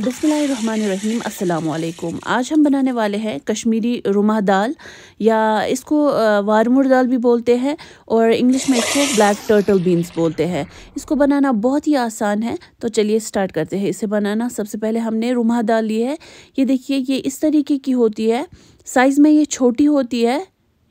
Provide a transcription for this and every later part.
बसमीम अल्लाम आज हम बनाने वाले हैं कश्मीरी रुमा दाल या इसको वारमुर दाल भी बोलते हैं और इंग्लिश में इसको ब्लैक टर्टल बीन्स बोलते हैं इसको बनाना बहुत ही आसान है तो चलिए स्टार्ट करते हैं इसे बनाना सबसे पहले हमने रुमा दाल ली है ये देखिए ये इस तरीके की होती है साइज़ में ये छोटी होती है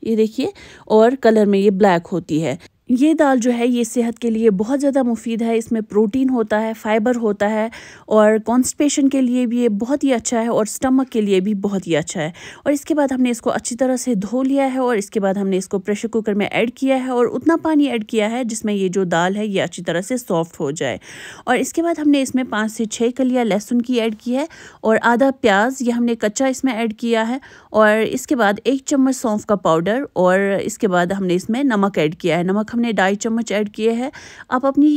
ये देखिए और कलर में ये ब्लैक होती है ये दाल जो है ये सेहत के लिए बहुत ज़्यादा मुफीद है इसमें प्रोटीन होता है फ़ाइबर होता है और कॉन्स्टिपेशन के लिए भी ये बहुत ही अच्छा है और स्टमक के लिए भी बहुत ही अच्छा है और इसके बाद हमने इसको अच्छी तरह से धो लिया है और इसके बाद हमने इसको प्रेशर कुकर में ऐड किया है और उतना पानी ऐड किया है जिसमें ये जो दाल है ये अच्छी तरह से सॉफ्ट हो जाए और इसके बाद हमने इसमें पाँच से छः कलिया लहसुन की ऐड की है और आधा प्याज ये हमने कच्चा इसमें ऐड किया है और इसके बाद एक चम्मच सौंफ का पाउडर और इसके बाद हमने इसमें नमक ऐड किया है नमक हमने ढाई चम्मच ऐड किए हैं आप अपनी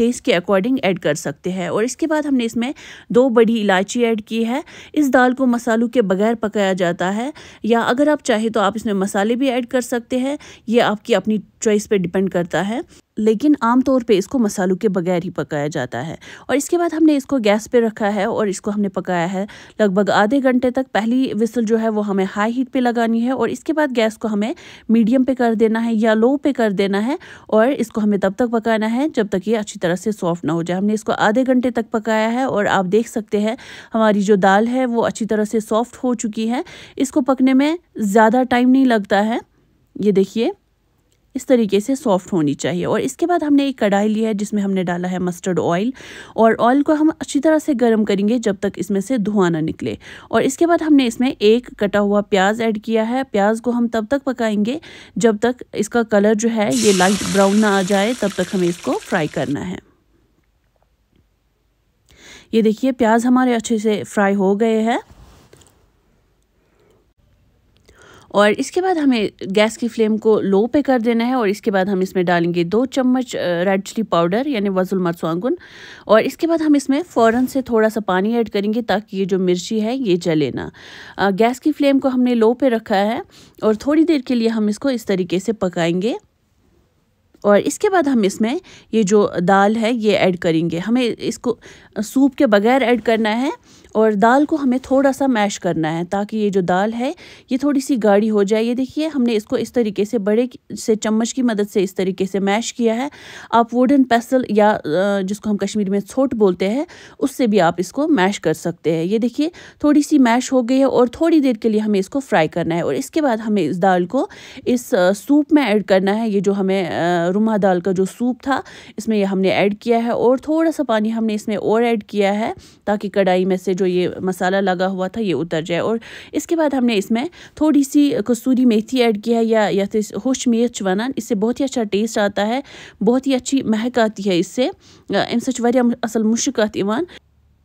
टेस्ट के अकॉर्डिंग ऐड कर सकते हैं और इसके बाद हमने इसमें दो बड़ी इलायची ऐड की है इस दाल को मसालों के बगैर पकाया जाता है या अगर आप चाहें तो आप इसमें मसाले भी ऐड कर सकते हैं ये आपकी अपनी चॉइस पे डिपेंड करता है लेकिन आमतौर पे इसको मसालों के बगैर ही पकाया जाता है और इसके बाद हमने इसको गैस पे रखा है और इसको हमने पकाया है लगभग आधे घंटे तक पहली विसल जो है वो हमें हाई हीट पे लगानी है और इसके बाद गैस को हमें मीडियम पे कर देना है या लो पे कर देना है और इसको हमें तब तक पकाना है जब तक ये अच्छी तरह से सॉफ्ट ना हो जाए हमने इसको आधे घंटे तक पकाया है और आप देख सकते हैं हमारी जो दाल है वो अच्छी तरह से सॉफ्ट हो चुकी है इसको पकने में ज़्यादा टाइम नहीं लगता है ये देखिए इस तरीके से सॉफ्ट होनी चाहिए और इसके बाद हमने एक कढ़ाई लिया है जिसमें हमने डाला है मस्टर्ड ऑयल और ऑयल को हम अच्छी तरह से गर्म करेंगे जब तक इसमें से धुआं ना निकले और इसके बाद हमने इसमें एक कटा हुआ प्याज ऐड किया है प्याज को हम तब तक पकाएंगे जब तक इसका कलर जो है ये लाइट ब्राउन ना आ जाए तब तक हमें इसको फ्राई करना है ये देखिए प्याज हमारे अच्छे से फ्राई हो गए हैं और इसके बाद हमें गैस की फ्लेम को लो पे कर देना है और इसके बाद हम इसमें डालेंगे दो चम्मच रेड चिली पाउडर यानी वजुल मरसवांगुन और इसके बाद हम इसमें फ़ौरन से थोड़ा सा पानी ऐड करेंगे ताकि ये जो मिर्ची है ये जले ना गैस की फ्लेम को हमने लो पे रखा है और थोड़ी देर के लिए हम इसको इस तरीके से पकाएंगे और इसके बाद हम इसमें ये जो दाल है ये ऐड करेंगे हमें इसको सूप के बगैर ऐड करना है और दाल को हमें थोड़ा सा मैश करना है ताकि ये जो दाल है ये थोड़ी सी गाढ़ी हो जाए ये देखिए हमने इसको इस तरीके से बड़े से चम्मच की मदद से इस तरीके से मैश किया है आप वुडन पेसल या जिसको हम कश्मीर में छोट बोलते हैं उससे भी आप इसको मैश कर सकते हैं ये देखिए थोड़ी सी मैश हो गई है और थोड़ी देर के लिए हमें इसको फ्राई करना है और इसके बाद हमें इस दाल को इस सूप में ऐड करना है ये जो हमें रुमा दाल का जो सूप था इसमें यह हमने ऐड किया है और थोड़ा सा पानी हमने इसमें और ऐड किया है ताकि कढ़ाई में से जो ये मसाला लगा हुआ था ये उतर जाए और इसके बाद हमने इसमें थोड़ी सी कसूरी मेथी ऐड किया है या या तो होश मेथ वनान इससे बहुत ही अच्छा टेस्ट आता है बहुत ही अच्छी महक आती है इससे अम सच असल मुश्क अत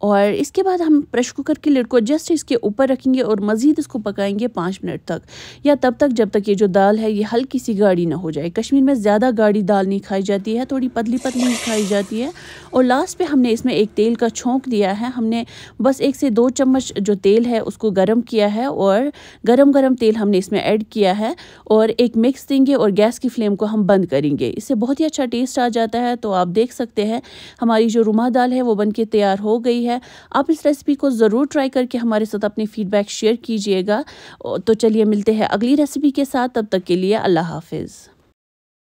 और इसके बाद हम प्रेशर कुकर की लिड को जस्ट इसके ऊपर रखेंगे और मज़ीद इसको पकाएंगे पाँच मिनट तक या तब तक जब तक ये जो दाल है ये हल्की सी गाढ़ी ना हो जाए कश्मीर में ज़्यादा गाढ़ी दाल नहीं खाई जाती है थोड़ी पतली पतली खाई जाती है और लास्ट पे हमने इसमें एक तेल का छोंक दिया है हमने बस एक से दो चम्मच जो तेल है उसको गर्म किया है और गर्म गर्म तेल हमने इसमें ऐड किया है और एक मिक्स देंगे और गैस की फ्लेम को हम बंद करेंगे इससे बहुत ही अच्छा टेस्ट आ जाता है तो आप देख सकते हैं हमारी जो रुमा दाल है वो बन के तैयार हो गई है है आप इस रेसिपी को ज़रूर ट्राई करके हमारे साथ अपनी फ़ीडबैक शेयर कीजिएगा तो चलिए मिलते हैं अगली रेसिपी के साथ तब तक के लिए अल्लाह हाफिज़